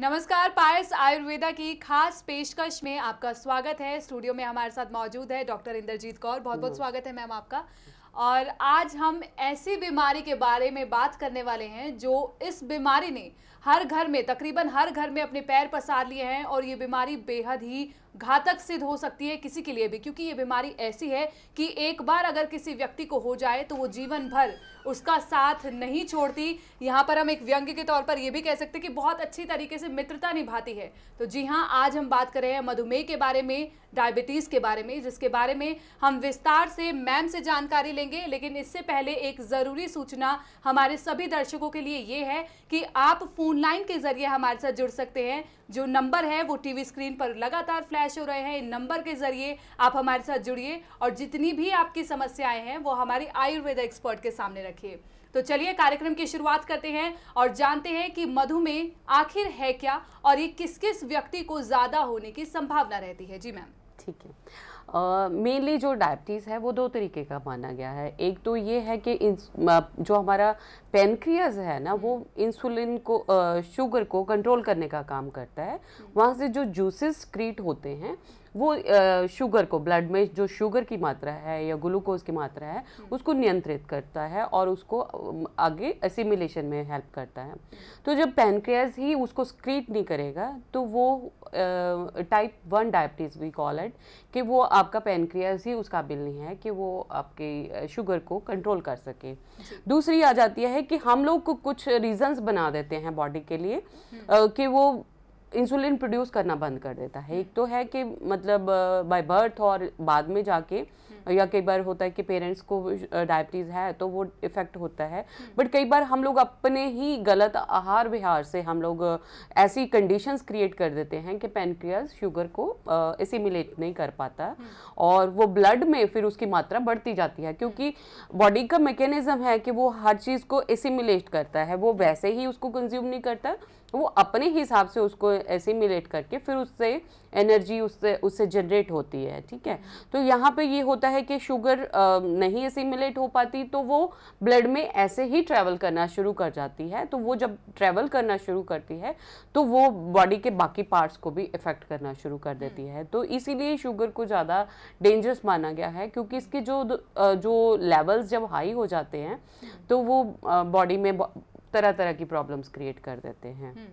नमस्कार पायस आयुर्वेदा की खास पेशकश में आपका स्वागत है स्टूडियो में हमारे साथ मौजूद है डॉक्टर इंद्रजीत कौर बहुत बहुत स्वागत है मैम आपका और आज हम ऐसी बीमारी के बारे में बात करने वाले हैं जो इस बीमारी ने हर घर में तकरीबन हर घर में अपने पैर पसार लिए हैं और ये बीमारी बेहद ही घातक सिद्ध हो सकती है किसी के लिए भी क्योंकि ये बीमारी ऐसी है कि एक बार अगर किसी व्यक्ति को हो जाए तो वो जीवन भर उसका साथ नहीं छोड़ती यहाँ पर हम एक व्यंग्य के तौर पर ये भी कह सकते हैं कि बहुत अच्छी तरीके से मित्रता निभाती है तो जी हाँ आज हम बात कर रहे हैं मधुमेह के बारे में डायबिटीज़ के बारे में जिसके बारे में हम विस्तार से मैम से जानकारी लेंगे लेकिन इससे पहले एक ज़रूरी सूचना हमारे सभी दर्शकों के लिए ये है कि आप फ़ोन लाइन के जरिए हमारे साथ जुड़ सकते हैं जो नंबर है वो टीवी स्क्रीन पर लगातार फ्लैश हो रहे हैं इन नंबर के जरिए आप हमारे साथ जुड़िए और जितनी भी आपकी समस्याएं हैं वो हमारी आयुर्वेद एक्सपर्ट के सामने रखिए तो चलिए कार्यक्रम की शुरुआत करते हैं और जानते हैं कि मधुमेह आखिर है क्या और ये किस किस व्यक्ति को ज़्यादा होने की संभावना रहती है जी मैम ठीक है मेनली जो डायबिटीज़ है वो दो तरीके का माना गया है एक तो ये है कि जो हमारा पेनक्रियाज है ना वो इंसुलिन हम्म। को शुगर को कंट्रोल करने का काम करता है हम्म। वहाँ से जो जूसेस क्रिएट होते हैं वो शुगर को ब्लड में जो शुगर की मात्रा है या ग्लूकोज की मात्रा है हम्म। उसको नियंत्रित करता है और उसको आगे असिमिलेशन में हेल्प करता है हम्म। तो जब पैनक्रियाज ही उसको स्क्रीट नहीं करेगा तो वो type one diabetes we call it कि वो आपका पेनक्रियाज ही उस काबिल नहीं है कि वो आपके शुगर को कंट्रोल कर सके दूसरी आ जाती है कि हम लोग कुछ रीज़न्स बना देते हैं बॉडी के लिए हम्म। कि वो इंसुलिन प्रोड्यूस करना बंद कर देता है एक तो है कि मतलब बाय बर्थ और बाद में जाके या कई बार होता है कि पेरेंट्स को डायबिटीज़ है तो वो इफ़ेक्ट होता है बट कई बार हम लोग अपने ही गलत आहार विहार से हम लोग ऐसी कंडीशंस क्रिएट कर देते हैं कि पेनक्रियाज शुगर को एसिमिलेट नहीं कर पाता और वो ब्लड में फिर उसकी मात्रा बढ़ती जाती है क्योंकि बॉडी का मैकेनिज़्म है कि वो हर चीज़ को एसिमिलेट करता है वो वैसे ही उसको कंज्यूम नहीं करता वो अपने हिसाब से उसको एसिमिलेट करके फिर उससे एनर्जी उससे उससे जनरेट होती है ठीक है तो यहाँ पे ये होता है है कि शुगर नहीं एसिमिलेट हो पाती तो वो ब्लड में ऐसे ही ट्रैवल करना शुरू कर जाती है तो वो जब ट्रैवल करना शुरू करती है तो वो बॉडी के बाकी पार्ट्स को भी इफ़ेक्ट करना शुरू कर देती हम्म। है तो इसीलिए शुगर को ज़्यादा डेंजरस माना गया है क्योंकि इसके जो जो लेवल्स जब हाई हो जाते हैं हम्म। तो वो बॉडी में तरह तरह की प्रॉब्लम्स क्रिएट कर देते हैं हम्म।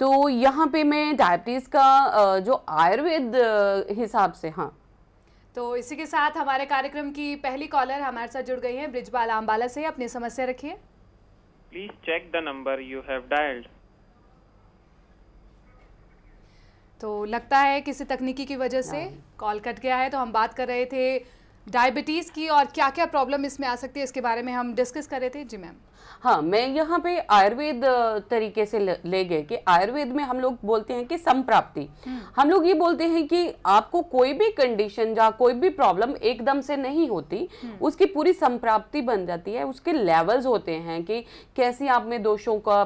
तो यहाँ पे मैं डायबिटीज़ का जो आयुर्वेद हिसाब से हाँ तो इसी के साथ हमारे कार्यक्रम की पहली कॉलर हमारे साथ जुड़ गई है ब्रिजबाला अम्बाला से अपनी समस्या रखिए please check the number you have dialled तो लगता है किसी तकनीकी की वजह से कॉल हाँ। कट गया है तो हम बात कर रहे थे डायबिटीज़ की और क्या क्या प्रॉब्लम इसमें आ सकती है इसके बारे में हम डिस्कस कर रहे थे जी मैम हाँ मैं यहाँ पे आयुर्वेद तरीके से ले गए कि आयुर्वेद में हम लोग बोलते हैं कि संप्राप्ति हम्म। हम लोग ये बोलते हैं कि आपको कोई भी कंडीशन या कोई भी प्रॉब्लम एकदम से नहीं होती हम्म। उसकी पूरी संप्राप्ति बन जाती है उसके लेवल्स होते हैं कि कैसे आप में दोषों का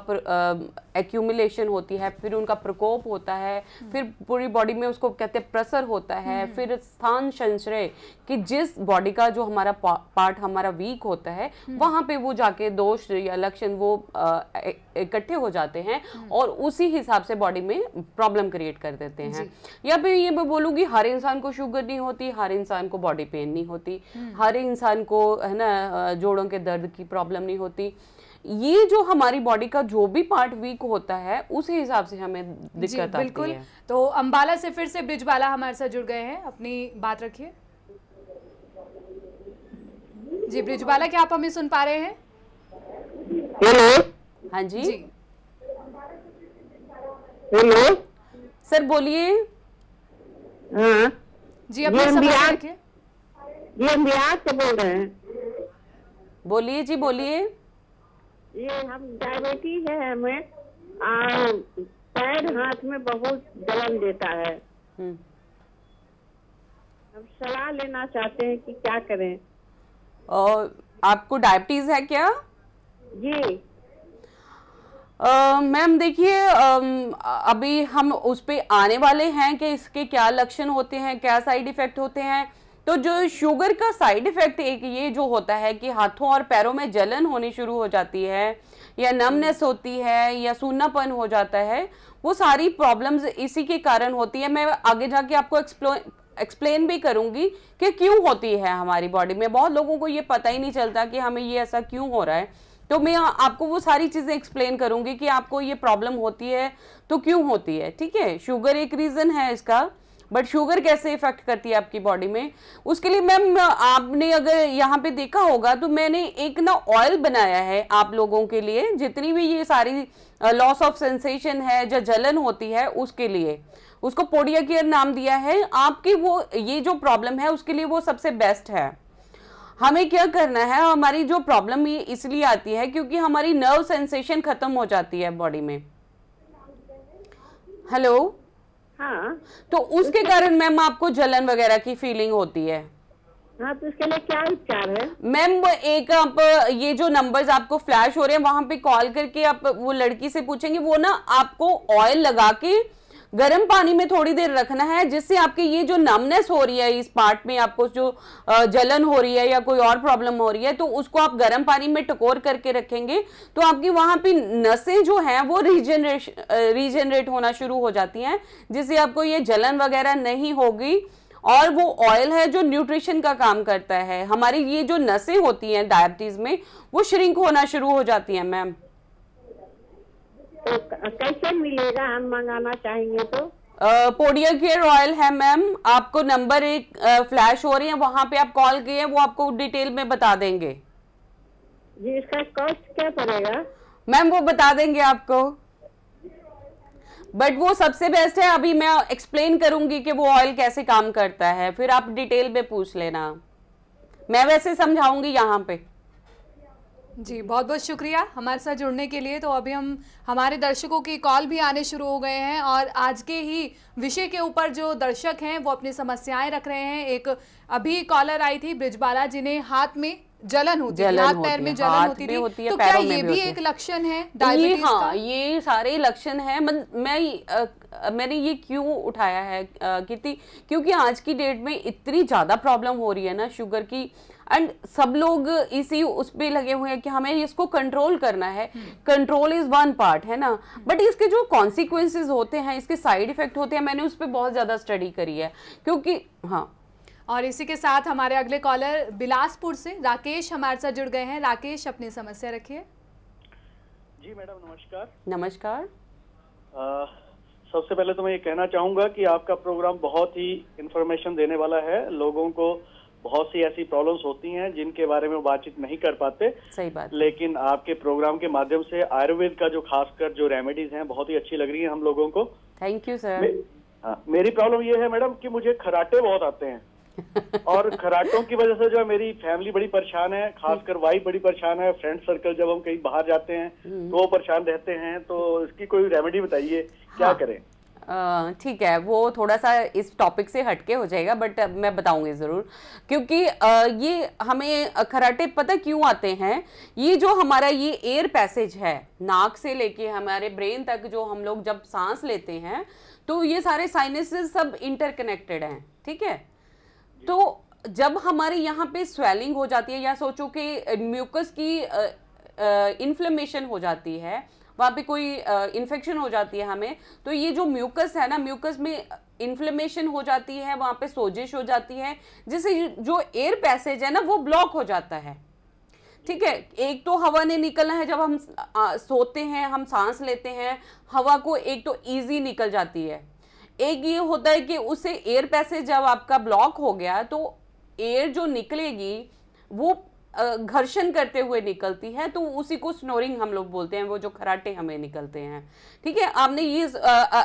एक्यूमुलेशन होती है फिर उनका प्रकोप होता है हम्म। फिर पूरी बॉडी में उसको कहते हैं प्रसर होता है फिर स्थान संचय कि जिस जिस बॉडी का जो हमारा पार्ट हमारा वीक होता है हम्म। वहां पे वो जाके दोष या लक्षण वो इकट्ठे हो जाते हैं हम्म। और उसी हिसाब से बॉडी में प्रॉब्लम क्रिएट कर देते हैं या फिर ये मैं बोलूंगी हर इंसान को शुगर नहीं होती हर इंसान को बॉडी पेन नहीं होती हम्म। हर इंसान को है ना जोड़ों के दर्द की प्रॉब्लम नहीं होती ये जो हमारी बॉडी का जो भी पार्ट वीक होता है उस हिसाब से हमें दिक्कत आती है तो अम्बाला से फिर से ब्रिजबाला हमारे साथ जुड़ गए हैं अपनी बात रखिए जी ब्रिजवाला क्या आप हमें सुन पा रहे हैं हेलो हाँ जी हेलो सर बोलिए हाँ। जी अपने बिहार से बोल रहे हैं बोलिए जी बोलिए ये हम डायबिटी है हमें पैर हाथ में बहुत जलन देता है हम्म। हम सलाह लेना चाहते हैं कि क्या करें आपको डायबिटीज है क्या जी मैम देखिए अभी हम उस पर आने वाले हैं कि इसके क्या लक्षण होते हैं क्या साइड इफ़ेक्ट होते हैं तो जो शुगर का साइड इफ़ेक्ट एक ये जो होता है कि हाथों और पैरों में जलन होनी शुरू हो जाती है या नमनेस हम्म। होती है या सूनापन हो जाता है वो सारी प्रॉब्लम्स इसी के कारण होती है मैं आगे जाके आपको एक्सप्लेन भी करूंगी कि क्यों होती है हमारी बॉडी में बहुत लोगों को ये पता ही नहीं चलता कि हमें ये ऐसा क्यों हो रहा है तो मैं आपको वो सारी चीज़ें एक्सप्लेन करूंगी कि आपको ये प्रॉब्लम होती है तो क्यों होती है ठीक है शुगर एक रीज़न है इसका बट शुगर कैसे इफेक्ट करती है आपकी बॉडी में उसके लिए मैम आपने अगर यहाँ पे देखा होगा तो मैंने एक ना ऑयल बनाया है आप लोगों के लिए जितनी भी ये सारी लॉस ऑफ सेंसेशन है जो जलन होती है उसके लिए उसको पोडिया केयर नाम दिया है आपकी वो ये जो प्रॉब्लम है उसके लिए वो सबसे बेस्ट है हमें क्या करना है हमारी जो प्रॉब्लम ये इसलिए आती है क्योंकि हमारी नर्व सेंसेशन खत्म हो जाती है बॉडी में हेलो हाँ तो उसके कारण मैम आपको जलन वगैरह की फीलिंग होती है हाँ तो इसके लिए क्या उपचार है मैम एक आप ये जो नंबर्स आपको फ्लैश हो रहे हैं वहां पे कॉल करके आप वो लड़की से पूछेंगे वो ना आपको ऑयल लगा के गर्म पानी में थोड़ी देर रखना है जिससे आपके ये जो नमनेस हो रही है इस पार्ट में आपको जो जलन हो रही है या कोई और प्रॉब्लम हो रही है तो उसको आप गर्म पानी में टकोर करके रखेंगे तो आपकी वहाँ पे नसें जो हैं वो रीजनरेश रीजनरेट होना शुरू हो जाती हैं जिससे आपको ये जलन वगैरह नहीं होगी और वो ऑयल है जो न्यूट्रिशन का काम करता है हमारी ये जो नसें होती हैं डायबिटीज़ में वो श्रिंक होना शुरू हो जाती हैं मैम कैसे मिलेगा हम मंगाना चाहेंगे तो पोडिया के ऑयल है मैम आपको नंबर एक फ्लैश हो रही है वहाँ पे आप कॉल किए वो आपको डिटेल में बता देंगे जी इसका कॉस्ट क्या पड़ेगा मैम वो बता देंगे आपको बट वो सबसे बेस्ट है अभी मैं एक्सप्लेन करूंगी कि वो ऑयल कैसे काम करता है फिर आप डिटेल में पूछ लेना मैं वैसे समझाऊंगी यहाँ पे जी बहुत बहुत शुक्रिया हमारे साथ जुड़ने के लिए तो अभी हम हमारे दर्शकों की कॉल भी आने शुरू हो गए हैं और आज के ही विषय के ऊपर जो दर्शक हैं वो अपनी समस्याएं रख रहे हैं एक अभी कॉलर आई थी ब्रिजबाला जिन्हें हाथ में जलन होती है हाथ पैर में जलन होती, में होती है तो क्या ये भी एक लक्षण है ये हाँ, ये सारे लक्षण है मैं मैंने ये क्यों उठाया है कीर्ति क्योंकि आज की डेट में इतनी ज़्यादा प्रॉब्लम हो रही है ना शुगर की एंड सब लोग इसी उस पर लगे हुए हैं कि हमें इसको कंट्रोल करना है कंट्रोल इज वन पार्ट है ना बट इसके जो कॉन्सिक्वेंसेज होते हैं इसके साइड इफेक्ट होते हैं मैंने उस पर बहुत ज़्यादा स्टडी करी है क्योंकि हाँ और इसी के साथ हमारे अगले कॉलर बिलासपुर से राकेश हमारे साथ जुड़ गए हैं राकेश अपनी समस्या रखिए जी मैडम नमस्कार नमस्कार सबसे पहले तो मैं ये कहना चाहूंगा कि आपका प्रोग्राम बहुत ही इंफॉर्मेशन देने वाला है लोगों को बहुत सी ऐसी प्रॉब्लम्स होती हैं जिनके बारे में बातचीत नहीं कर पाते सही बात लेकिन आपके प्रोग्राम के माध्यम से आयुर्वेद का जो खासकर जो रेमेडीज हैं बहुत ही अच्छी लग रही है हम लोगों को थैंक यू सर मेरी प्रॉब्लम ये है मैडम कि मुझे खराटे बहुत आते हैं और खराटों की वजह से जो है मेरी फैमिली बड़ी परेशान है खासकर वाइफ हम्म। बड़ी परेशान है फ्रेंड सर्कल जब हम कहीं बाहर जाते हैं हम्म। तो वो परेशान रहते हैं तो इसकी कोई रेमेडी बताइए क्या हाँ। करें ठीक है वो थोड़ा सा इस टॉपिक से हटके हो जाएगा बट मैं बताऊंगी ज़रूर क्योंकि ये हमें खराटे पता क्यों आते हैं ये जो हमारा ये एयर पैसेज है नाक से लेके हमारे ब्रेन तक जो हम लोग जब सांस लेते हैं तो ये सारे साइनसेस सब इंटरकनेक्टेड हैं ठीक है तो जब हमारे यहाँ पे स्वेलिंग हो जाती है या सोचो कि म्यूकस की इन्फ्लेमेशन हो जाती है वहाँ पे कोई इन्फेक्शन हो जाती है हमें तो ये जो म्यूकस है ना म्यूकस में इन्फ्लेमेशन हो जाती है वहाँ पे सोजिश हो जाती है जिससे जो एयर पैसेज है ना वो ब्लॉक हो जाता है ठीक है एक तो हवा ने निकलना है जब हम आ, सोते हैं हम सांस लेते हैं हवा को एक तो ईजी निकल जाती है एक ये होता है कि उससे एयर पैसेज जब आपका ब्लॉक हो गया तो एयर जो निकलेगी वो घर्षण करते हुए निकलती है तो उसी को स्नोरिंग हम लोग बोलते हैं वो जो खराटे हमें निकलते हैं ठीक है हमने ये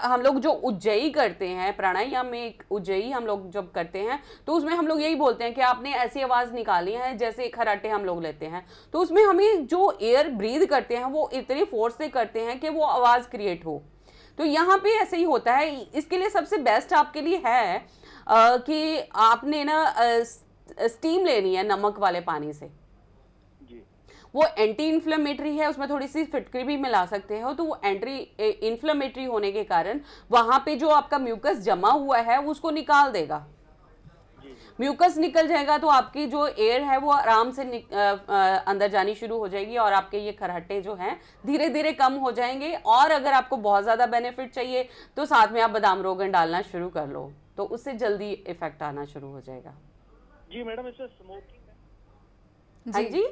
हम लोग जो उज्जयी करते हैं प्राणायाम में एक उज्जयी हम लोग जब करते हैं तो उसमें हम लोग यही बोलते हैं कि आपने ऐसी आवाज़ निकाली है जैसे खराटे हम लोग लेते हैं तो उसमें हमें जो एयर ब्रीद करते हैं वो इतनी फोर्स से करते हैं कि वो आवाज़ क्रिएट हो तो यहाँ पे ऐसे ही होता है इसके लिए सबसे बेस्ट आपके लिए है कि आपने ना स्टीम लेनी है नमक वाले पानी से वो एंटी इन्फ्लेमेटरी है उसमें थोड़ी सी फिटकरी भी मिला सकते हो तो वो एंटी इन्फ्लेमेटरी होने के कारण वहाँ पे जो आपका म्यूकस जमा हुआ है उसको निकाल देगा म्यूकस निकल जाएगा तो आपकी जो एयर है वो आराम से आ, आ, अंदर जानी शुरू हो जाएगी और आपके ये खराटे जो हैं धीरे धीरे कम हो जाएंगे और अगर आपको बहुत ज़्यादा बेनिफिट चाहिए तो साथ में आप बादाम रोगन डालना शुरू कर लो तो उससे जल्दी इफेक्ट आना शुरू हो जाएगा जी मैडम इसमें स्मोकिंग हाँ जी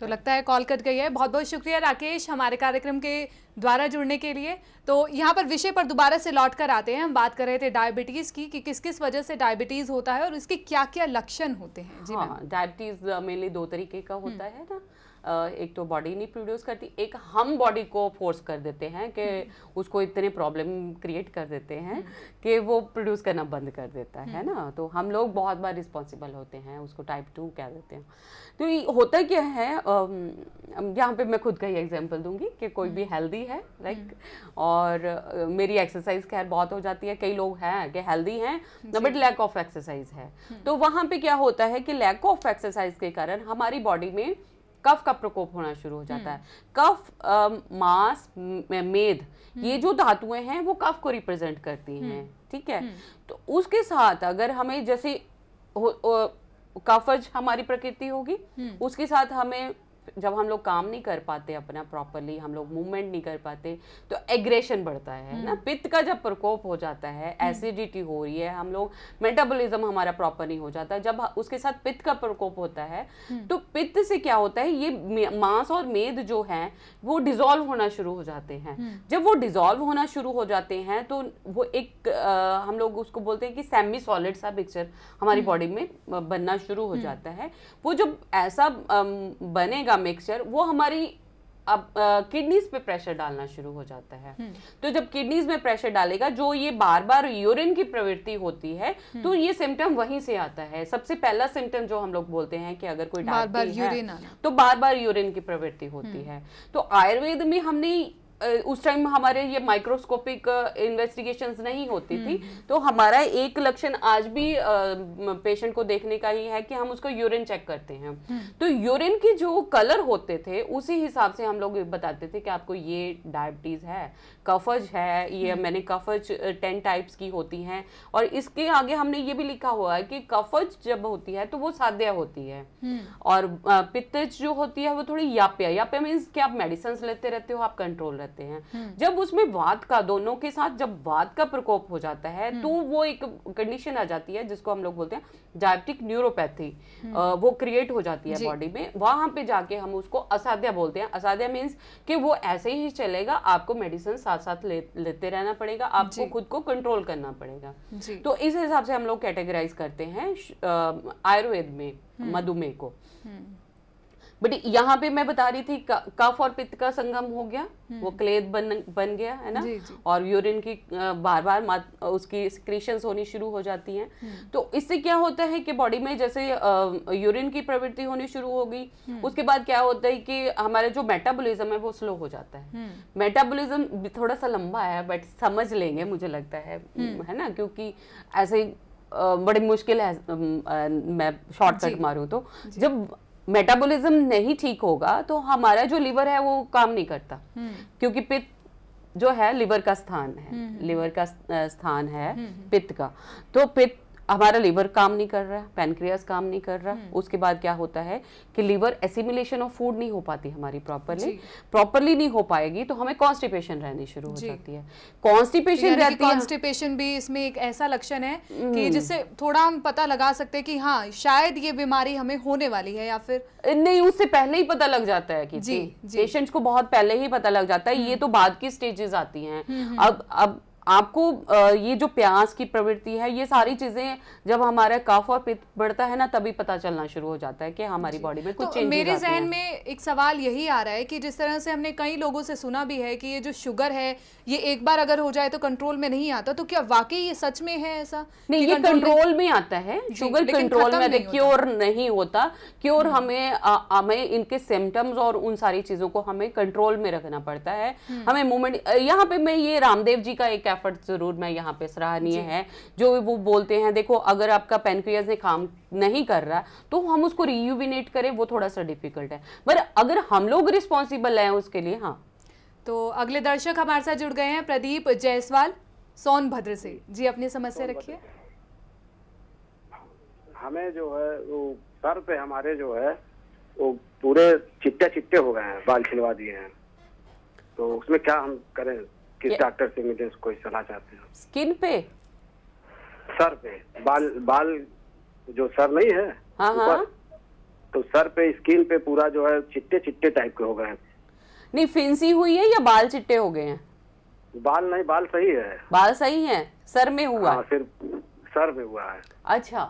तो लगता है कॉल कट गई है बहुत बहुत शुक्रिया राकेश हमारे कार्यक्रम के द्वारा जुड़ने के लिए तो यहाँ पर विषय पर दोबारा से लौट कर आते हैं हम बात कर रहे थे डायबिटीज़ की कि किस किस वजह से डायबिटीज़ होता है और इसके क्या क्या लक्षण होते हैं जी हाँ डायबिटीज़ मेनली दो तरीके का होता हम्म। है ना एक तो बॉडी नहीं प्रोड्यूस करती एक हम बॉडी को फोर्स कर देते हैं कि हम्म। उसको इतने प्रॉब्लम क्रिएट कर देते हैं हम्म। कि वो प्रोड्यूस करना बंद कर देता है ना हम्म। तो हम लोग बहुत बार रिस्पॉन्सिबल होते हैं उसको टाइप टू कह देते हैं तो होता क्या है यहाँ पे मैं खुद का ही एग्जाम्पल दूंगी कि कोई भी हेल्दी है लाइक और मेरी एक्सरसाइज खैर बहुत हो जाती है कई लोग हैं कि हेल्दी हैं बट लैक ऑफ एक्सरसाइज है तो वहाँ पे क्या होता है कि लैक ऑफ एक्सरसाइज के कारण हमारी बॉडी में कफ का प्रकोप होना शुरू हो जाता है हम्म। कफ मांस मेद ये हम्म। जो धातुएं हैं वो कफ को रिप्रेजेंट करती हम्म। हैं ठीक है तो उसके साथ अगर हमें जैसे कफज हमारी प्रकृति होगी उसके साथ हमें जब हम लोग काम नहीं कर पाते अपना प्रॉपरली हम लोग मूवमेंट नहीं कर पाते तो एग्रेशन बढ़ता है ना हम्म। पित्त का जब प्रकोप हो जाता है एसिडिटी हम्म। हो रही है हम लोग मेटाबोलिज्म हमारा प्रॉपर नहीं हो जाता जब उसके साथ पित्त का प्रकोप होता है हम्म। तो पित्त से क्या होता है ये मांस और मेद जो है वो डिजोल्व होना शुरू हो जाते हैं जब वो डिजोल्व होना शुरू हो जाते हैं तो वो एक आ, हम लोग उसको बोलते हैं कि सेमी सॉलिड सा पिक्चर हमारी बॉडी में बनना शुरू हो जाता है वो जब ऐसा बनेगा मिक्सचर वो हमारी अब किडनीज पे प्रेशर डालना शुरू हो जाता है हम्म। तो जब किडनीज में प्रेशर डालेगा जो ये बार बार यूरिन की प्रवृत्ति होती है हम्म। तो ये सिम्टम वहीं से आता है सबसे पहला सिम्टम जो हम लोग बोलते हैं कि अगर कोई बार बार यूरिन तो बार बार यूरिन की प्रवृत्ति होती हम्म। है तो आयुर्वेद में हमने उस टाइम हमारे ये माइक्रोस्कोपिक इन्वेस्टिगेशंस नहीं होती थी हम्म, हम्म। तो हमारा एक लक्षण आज भी पेशेंट को देखने का ही है कि हम उसको यूरिन चेक करते हैं हम्म। तो यूरिन के जो कलर होते थे उसी हिसाब से हम लोग बताते थे कि आपको ये डायबिटीज़ है कफज है ये मैंने कफज टेन टाइप्स की होती हैं और इसके आगे हमने ये भी लिखा हुआ है कि कफज जब होती है तो वो साध्य होती है और पित्त जो होती है वो थोड़ी याप्या याप्या मीन्स कि आप मेडिसिन लेते रहते हो आप कंट्रोल रहते जाते हैं हम्म। जब उसमें वाद का दोनों के साथ जब वाद का प्रकोप हो जाता है हम्म। तो वो एक कंडीशन आ जाती है जिसको हम लोग बोलते हैं डायबिटिक न्यूरोपैथी हम्म। वो क्रिएट हो जाती है बॉडी में वहां पे जाके हम उसको असाध्य बोलते हैं असाध्य मीन्स कि वो ऐसे ही चलेगा आपको मेडिसिन साथ साथ ले, लेते रहना पड़ेगा आपको खुद को कंट्रोल करना पड़ेगा तो इस हिसाब से हम लोग कैटेगराइज करते हैं आयुर्वेद में मधुमेह को बट यहाँ पे मैं बता रही थी कफ और पित्त का संगम हो गया हम्म। वो क्लेद बन बन गया है ना जी, जी. और यूरिन की बार बार उसकी सिक्रेशंस होनी शुरू हो जाती हैं हम्म। तो इससे क्या होता है कि बॉडी में जैसे यूरिन की प्रवृत्ति होनी शुरू हो गई हम्म। उसके बाद क्या होता है कि हमारा जो मेटाबॉलिज्म है वो स्लो हो जाता है मेटाबोलिज्म थोड़ा सा लंबा है बट समझ लेंगे मुझे लगता है है ना क्योंकि ऐसे बड़ी मुश्किल है मैं शॉर्टकट मारूँ तो जब मेटाबॉलिज्म नहीं ठीक होगा तो हमारा जो लीवर है वो काम नहीं करता हम्म। क्योंकि पित्त जो है लिवर का स्थान है लिवर हम्म, हम्म, का स्थान है पित्त का तो पित्त हमारा लीवर काम नहीं कर रहा पैनक्रियाज काम नहीं कर रहा हम्म। उसके बाद क्या होता है कि लीवर एसिमिलेशन ऑफ फूड नहीं हो पाती हमारी प्रॉपरली प्रॉपरली नहीं हो पाएगी तो हमें कॉन्स्टिपेशन रहनी शुरू हो जाती है कॉन्स्टिपेशन तो रहती है कॉन्स्टिपेशन भी इसमें एक ऐसा लक्षण है कि हम्म। जिससे थोड़ा हम पता लगा सकते हैं कि हाँ शायद ये बीमारी हमें होने वाली है या फिर नहीं उससे पहले ही पता लग जाता है कि जी पेशेंट्स को बहुत पहले ही पता लग जाता है हम्म। ये तो बाद की स्टेजेस आती हैं अब अब आपको ये जो प्यास की प्रवृत्ति है ये सारी चीजें जब हमारा कफ और पित्त बढ़ता है ना तभी पता चलना शुरू हो जाता है कि हमारी बॉडी में कुछ तो मेरे जहन में एक सवाल यही आ रहा है कि जिस तरह से हमने कई लोगों से सुना भी है कि ये जो शुगर है ये एक बार अगर हो जाए तो कंट्रोल में नहीं आता तो क्या वाकई ये सच में है ऐसा नहीं ये कंट्रोल में आता है शुगर कंट्रोल में क्योर नहीं होता क्योर हम्म। हमें हमें इनके सिम्टम्स और उन सारी चीजों को हमें कंट्रोल में रखना पड़ता है हम्म। हमें मूवमेंट यहाँ पे मैं ये रामदेव जी का एक एफर्ट ज़रूर मैं यहाँ पे सराहनीय है जो भी वो बोलते हैं देखो अगर आपका पेनक्रियाज ने काम नहीं कर रहा तो हम उसको रियुविनेट करें वो थोड़ा सा डिफिकल्ट है पर अगर हम लोग रिस्पॉन्सिबल हैं उसके लिए हाँ तो अगले दर्शक हमारे साथ जुड़ गए हैं प्रदीप जायसवाल सोनभद्र से जी अपनी समस्या रखिए हमें जो है वो सर पे हमारे जो है वो पूरे चिट्टे चिट्टे हो गए हैं बाल छिलवा दिए हैं तो उसमें क्या हम करें किस डॉक्टर से मुझे कोई सलाह चाहते हो स्किन पे सर पे बाल बाल जो सर नहीं है हाँ हाँ तो सर पे स्किन पे पूरा जो है चिट्टे चिट्टे टाइप के हो गए नहीं फिंसी हुई है या बाल चिट्टे हो गए हैं बाल नहीं बाल सही है बाल सही है सर में हुआ हाँ, सिर्फ सर में हुआ है अच्छा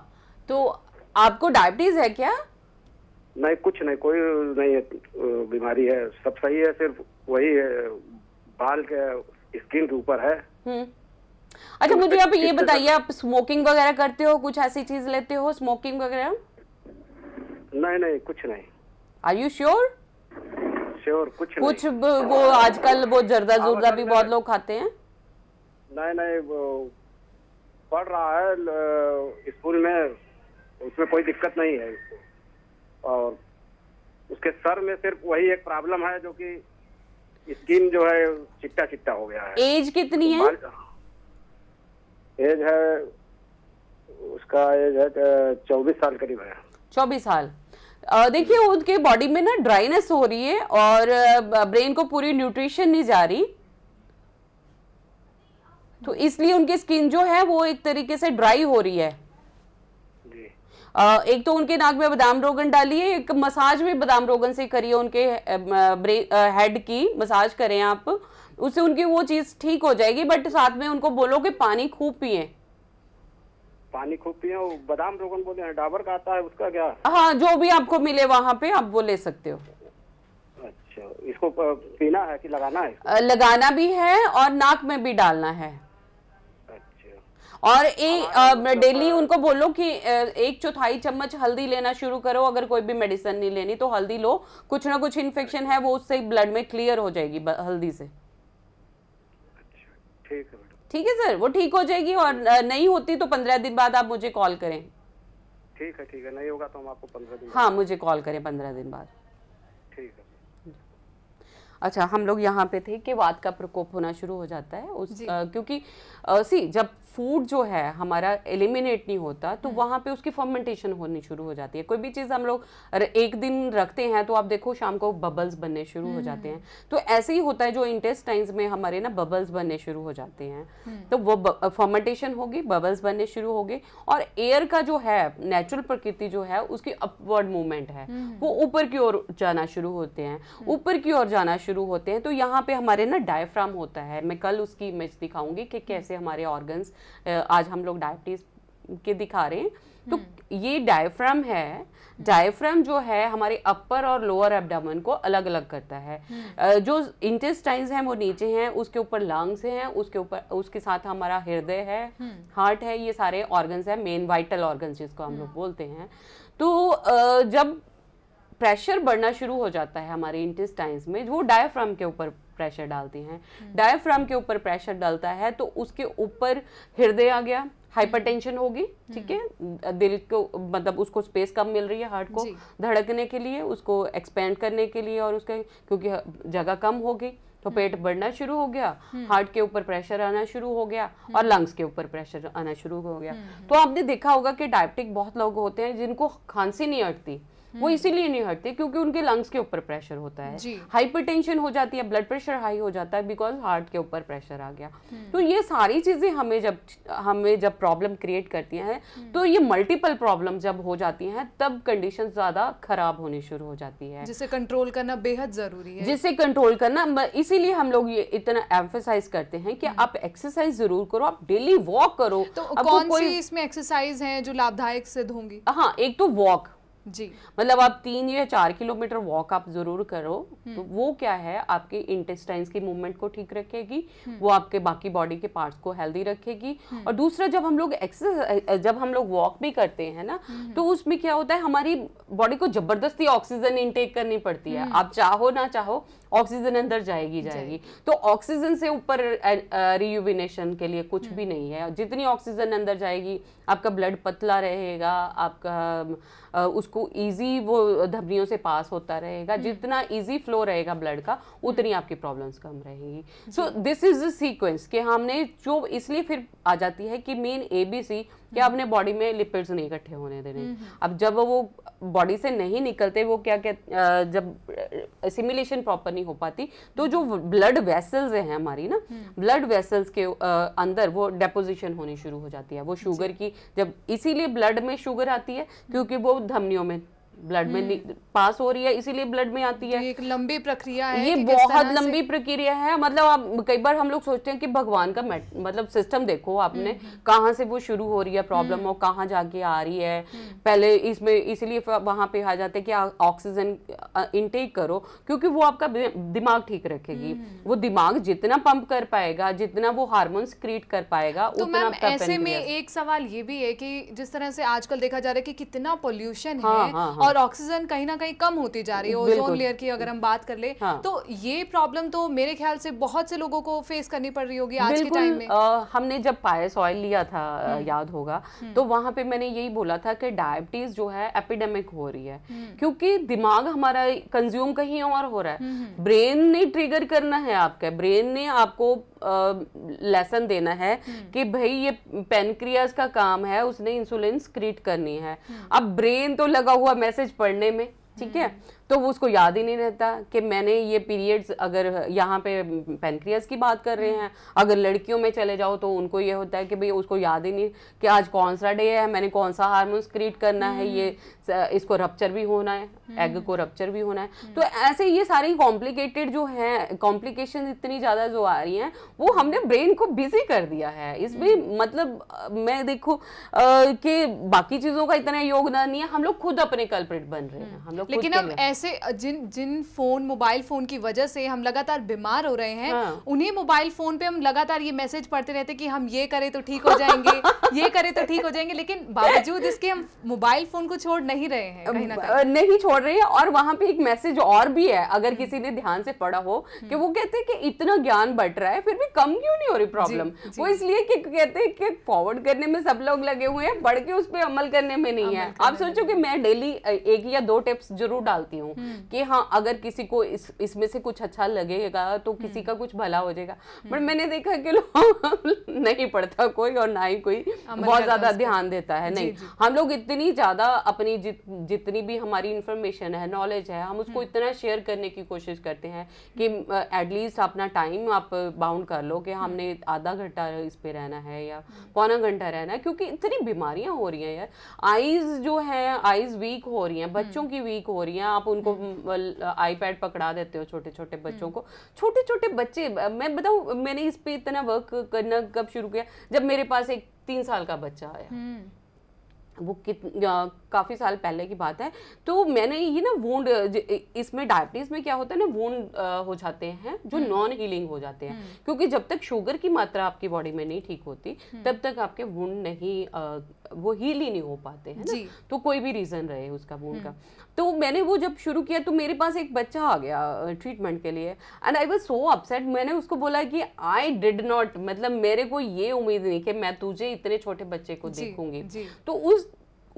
तो आपको डायबिटीज है क्या नहीं कुछ नहीं कोई नहीं बीमारी है सब सही है सिर्फ वही है बाल के स्किन के ऊपर है हम्म। अच्छा मुझे आप ये बताइए तो- आप स्मोकिंग वगैरह करते हो कुछ ऐसी चीज लेते हो स्मोकिंग वगैरह नहीं नहीं कुछ नहीं आर यू श्योर श्योर कुछ कुछ वो आजकल वो जर्दा हाँ, जुर्दा भी बहुत लोग खाते हैं नहीं नहीं वो पढ़ रहा है स्कूल में उसमें कोई दिक्कत नहीं है और उसके सर में सिर्फ वही एक प्रॉब्लम है जो कि स्किन जो है चिट्टा चिट्टा हो गया है एज कितनी तो है एज है उसका एज है चौबीस साल करीब है चौबीस साल देखिए उनके बॉडी में ना ड्राइनेस हो रही है और ब्रेन को पूरी न्यूट्रिशन नहीं जा रही तो इसलिए उनकी स्किन जो है वो एक तरीके से ड्राई हो रही है एक तो उनके नाक में बादाम रोगन डालिए एक मसाज भी बादाम रोगन से करिए उनके हेड की मसाज करें आप उससे उनकी वो चीज़ ठीक हो जाएगी बट साथ में उनको बोलो कि पानी खूब पिए पानी खूब पिए बादाम रोगन बोलते हैं डाबर का आता है उसका क्या हाँ जो भी आपको मिले वहाँ पे आप वो ले सकते हो अच्छा इसको पीना है कि लगाना है लगाना भी है और नाक में भी डालना है और डेली उनको बोलो कि एक चौथाई चम्मच हल्दी लेना शुरू करो अगर कोई भी मेडिसिन नहीं लेनी तो हल्दी लो कुछ ना कुछ इन्फेक्शन है वो उससे ब्लड में क्लियर हो जाएगी हल्दी से अच्छा, ठीक है सर वो ठीक हो जाएगी और नहीं होती तो पंद्रह दिन बाद आप मुझे कॉल करें ठीक है ठीक है नहीं होगा तो हम आपको पंद्रह दिन हाँ मुझे कॉल करें पंद्रह दिन बाद ठीक है अच्छा हम लोग यहाँ पे थे कि वाद का प्रकोप होना शुरू हो जाता है उस आ, क्योंकि सी जब फूड जो है हमारा एलिमिनेट नहीं होता तो हम्म। वहाँ पे उसकी फर्मेंटेशन होनी शुरू हो जाती है कोई भी चीज़ हम लोग एक दिन रखते हैं तो आप देखो शाम को बबल्स बनने शुरू हो जाते हम्म। हैं तो ऐसे ही होता है जो इंटेस्टाइंस में हमारे ना बबल्स बनने शुरू हो जाते हैं हम्म। तो वो फर्मेंटेशन होगी बबल्स बनने शुरू हो गए और एयर का जो है नेचुरल प्रकृति जो है उसकी अपवर्ड मूवमेंट है वो ऊपर की ओर जाना शुरू होते हैं ऊपर की ओर जाना शुरू होते हैं तो यहाँ पे हमारे ना डायफ्राम होता है मैं कल उसकी इमेज दिखाऊंगी कि कैसे से हमारे ऑर्गन्स आज हम लोग डायबिटीज़ के दिखा रहे हैं तो हम्म। ये डायफ्राम है डायफ्राम जो है हमारे अपर और लोअर एब्डामन को अलग अलग करता है हम्म। जो इंटेस्टाइन्स हैं वो नीचे हैं उसके ऊपर लंग्स हैं उसके ऊपर उसके साथ हमारा हृदय है हार्ट हम्म। है ये सारे ऑर्गन्स हैं मेन वाइटल ऑर्गन्स जिसको हम लोग बोलते हैं तो जब प्रेशर बढ़ना शुरू हो जाता है हमारे इंटेस्टाइन्स में वो डायफ्राम के ऊपर प्रेशर डालती हैं डायफ्राम हम्म। के ऊपर प्रेशर डालता है तो उसके ऊपर हृदय आ गया हाइपरटेंशन हम्म। होगी ठीक है हम्म। दिल को मतलब उसको स्पेस कम मिल रही है हार्ट को धड़कने के लिए उसको एक्सपेंड करने के लिए और उसके क्योंकि जगह कम होगी तो पेट बढ़ना शुरू हो गया हार्ट के ऊपर प्रेशर आना शुरू हो गया और लंग्स के ऊपर प्रेशर आना शुरू हो गया तो आपने देखा होगा कि डायबिटिक बहुत लोग होते हैं जिनको खांसी नहीं अटती वो हम्म। इसीलिए नहीं हटते क्योंकि उनके लंग्स के ऊपर प्रेशर होता है हाइपरटेंशन हो जाती है ब्लड प्रेशर हाई हो जाता है बिकॉज हार्ट के ऊपर प्रेशर आ गया हम्म। तो ये सारी चीज़ें हमें जब हमें जब प्रॉब्लम क्रिएट करती हैं हम्म। तो ये मल्टीपल प्रॉब्लम जब हो जाती हैं तब कंडीशन ज़्यादा खराब होने शुरू हो जाती है जिसे कंट्रोल करना बेहद ज़रूरी है जिसे कंट्रोल करना इसीलिए हम लोग ये इतना एम्फेसाइज करते हैं कि आप एक्सरसाइज ज़रूर करो आप डेली वॉक करो तो कौन सी इसमें एक्सरसाइज है जो लाभदायक सिद्ध होंगी हाँ एक तो वॉक जी मतलब आप तीन या चार किलोमीटर वॉक आप जरूर करो हम्म। तो वो क्या है आपके इंटेस्टाइन्स की मूवमेंट को ठीक रखेगी हम्म। वो आपके बाकी बॉडी के पार्ट्स को हेल्दी रखेगी हम्म। और दूसरा जब हम लोग एक्सरसाइज जब हम लोग वॉक भी करते हैं ना तो उसमें क्या होता है हमारी बॉडी को जबरदस्ती ऑक्सीजन इनटेक करनी पड़ती है आप चाहो ना चाहो ऑक्सीजन अंदर जाएगी जाएगी तो ऑक्सीजन से ऊपर रियूविनेशन के लिए कुछ भी नहीं है जितनी ऑक्सीजन अंदर जाएगी आपका ब्लड पतला रहेगा आपका उसको इजी वो धमनियों से पास होता रहेगा हम्म। जितना इजी फ्लो रहेगा ब्लड का उतनी आपकी प्रॉब्लम्स कम रहेगी so this is the sequence कि हमने जो इसलिए फिर आ जाती है कि मेन ए सी कि आपने हम्म। बॉडी में लिपिड्स नहीं इकट्ठे होने देने हम्म। अब जब वो बॉडी से नहीं निकलते वो क्या कहते जब सिमुलेशन प्रॉपर नहीं हो पाती तो जो ब्लड वेसल्स हैं हमारी ना ब्लड हम्म। वेसल्स के अंदर वो डेपोजिशन होनी शुरू हो जाती है वो शुगर की जब इसीलिए ब्लड में शुगर आती है क्योंकि वो धमनियों में ब्लड में हम्म। पास हो रही है इसीलिए ब्लड में आती है एक लंबी प्रक्रिया है ये बहुत लंबी प्रक्रिया है मतलब आप कई बार हम लोग सोचते हैं कि भगवान का मतलब सिस्टम देखो आपने हम्म। कहाँ से वो शुरू हो रही है प्रॉब्लम हम्म। और कहाँ जाके आ रही है पहले इसमें इसीलिए वहाँ पे आ जाते हैं कि ऑक्सीजन इनटेक करो क्योंकि वो आपका दिमाग ठीक रखेगी वो दिमाग जितना पंप कर पाएगा जितना वो हार्मोन्स क्रिएट कर पाएगा तो ऐसे में एक सवाल ये भी है कि जिस तरह से आजकल देखा जा रहा है कि कितना पोल्यूशन हाँ, है हाँ, हाँ। और ऑक्सीजन कहीं ना कहीं कम होती जा रही है ओजोन लेयर की अगर हम बात कर ले हाँ। तो ये प्रॉब्लम तो मेरे ख्याल से बहुत से लोगों को फेस करनी पड़ रही होगी आज के टाइम में आ, हमने जब पायस ऑयल लिया था हम्म। याद होगा हम्म। तो वहां पे मैंने यही बोला था कि डायबिटीज जो है एपिडेमिक हो रही है हम्म। क्योंकि दिमाग हमारा कंज्यूम कहीं और हो रहा है ब्रेन ने ट्रिगर करना है आपके ब्रेन ने आपको लेसन देना है कि भाई ये पेनक्रियाज का काम है उसने इंसुलिन क्रिएट करनी है अब ब्रेन तो लगा हुआ मैसेज मैसेज पढ़ने में ठीक है हम्म। तो वो उसको याद ही नहीं रहता कि मैंने ये पीरियड्स अगर यहाँ पे पेनक्रियास की बात कर रहे हम्म। हैं अगर लड़कियों में चले जाओ तो उनको ये होता है कि भाई उसको याद ही नहीं कि आज कौन सा डे है मैंने कौन सा हारमोन क्रिएट करना है हम्म। ये इसको रपच्चर भी होना है एग हम्म। को रप्चर भी होना है हम्म। तो ऐसे ये सारी कॉम्प्लिकेटेड जो है कॉम्प्लिकेशन इतनी ज़्यादा जो आ रही हैं वो हमने ब्रेन को बिजी कर दिया है इसमें हम्म। मतलब मैं देखो कि बाकी चीज़ों का इतना योगदान नहीं है हम लोग खुद अपने कल्प्रिट बन रहे हैं हम लोग लेकिन अब ऐसे जिन जिन फ़ोन मोबाइल फ़ोन की वजह से हम लगातार बीमार हो रहे हैं उन्हें हाँ। उन्हीं मोबाइल फ़ोन पे हम लगातार ये मैसेज पढ़ते रहते कि हम ये करें तो ठीक हो जाएंगे ये करें तो ठीक हो जाएंगे लेकिन बावजूद इसके हम मोबाइल फ़ोन को छोड़ नहीं नहीं रहे हैं कहीं ना कहीं नहीं छोड़ रहे हैं और वहाँ पे एक मैसेज और भी है अगर हम्म। किसी ने ध्यान से पढ़ा हो हम्म। कि वो कहते हैं कि इतना ज्ञान बट रहा है फिर भी कम क्यों नहीं हो रही प्रॉब्लम वो इसलिए कि कहते हैं कि फॉरवर्ड करने में सब लोग लगे हुए हैं बढ़ के उस पर अमल करने में नहीं है आप सोचो कि मैं डेली एक या दो टिप्स जरूर डालती हूँ हम्म। कि हाँ अगर किसी को इसमें से कुछ अच्छा लगेगा तो किसी का कुछ भला हो जाएगा बट मैंने देखा कि लोग नहीं पढ़ता कोई और ना ही कोई बहुत ज्यादा ध्यान देता है नहीं हम लोग इतनी ज्यादा अपनी जित जितनी भी हमारी इन्फॉर्मेशन है नॉलेज है हम उसको हम्म। इतना शेयर करने की कोशिश करते हैं कि एटलीस्ट अपना टाइम आप बाउंड कर लो कि हमने हम्म। आधा घंटा इस पर रहना है या हम्म। पौना घंटा रहना है क्योंकि इतनी बीमारियां हो रही हैं यार आईज जो है आईज वीक हो रही हैं बच्चों की वीक हो रही हैं आप उनको आईपैड पकड़ा देते हो छोटे छोटे बच्चों को छोटे छोटे बच्चे मैं बताऊँ मैंने इस पर इतना वर्क करना कब शुरू किया जब मेरे पास एक तीन साल का बच्चा आया वो कित काफ़ी साल पहले की बात है तो मैंने ये ना वोंड इसमें डायबिटीज़ में क्या होता है ना वोंड हो जाते हैं जो नॉन हम्म। हीलिंग हो जाते हैं हम्म। क्योंकि जब तक शुगर की मात्रा आपकी बॉडी में नहीं ठीक होती हम्म। तब तक आपके वोंड नहीं आ, वो हील ही नहीं हो पाते हैं ना तो कोई भी रीज़न रहे उसका वोंड का तो मैंने वो जब शुरू किया तो मेरे पास एक बच्चा आ गया ट्रीटमेंट के लिए and I was so upset मैंने उसको बोला कि आई डिड नॉट मतलब मेरे को ये उम्मीद नहीं कि मैं तुझे इतने छोटे बच्चे को देखूंगी तो उस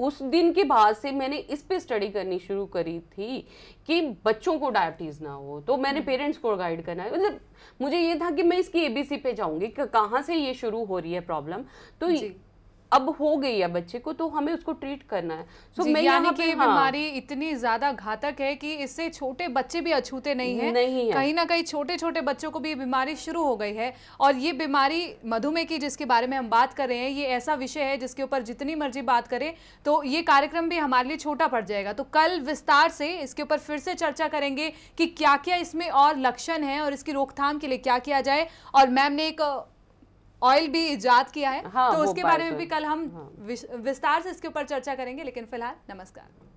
उस दिन के बाद से मैंने इस पे स्टडी करनी शुरू करी थी कि बच्चों को डायबिटीज़ ना हो तो मैंने पेरेंट्स हम्म। को गाइड करना है मतलब मुझे ये था कि मैं इसकी एबीसी पे जाऊंगी कहाँ से ये शुरू हो रही है प्रॉब्लम तो अब हो गई है बच्चे को तो हमें उसको ट्रीट करना है सो so, मैं यानी कि हाँ, इतनी ज्यादा घातक है कि इससे छोटे बच्चे भी अछूते नहीं है नहीं है कहीं ना कहीं छोटे छोटे बच्चों को भी बीमारी शुरू हो गई है और ये बीमारी मधुमेह की जिसके बारे में हम बात कर रहे हैं ये ऐसा विषय है जिसके ऊपर जितनी मर्जी बात करें तो ये कार्यक्रम भी हमारे लिए छोटा पड़ जाएगा तो कल विस्तार से इसके ऊपर फिर से चर्चा करेंगे कि क्या क्या इसमें और लक्षण है और इसकी रोकथाम के लिए क्या किया जाए और मैम ने एक ऑयल भी ईजाद किया है हाँ, तो उसके बारे में भी कल हम हाँ। विस्तार से इसके ऊपर चर्चा करेंगे लेकिन फिलहाल नमस्कार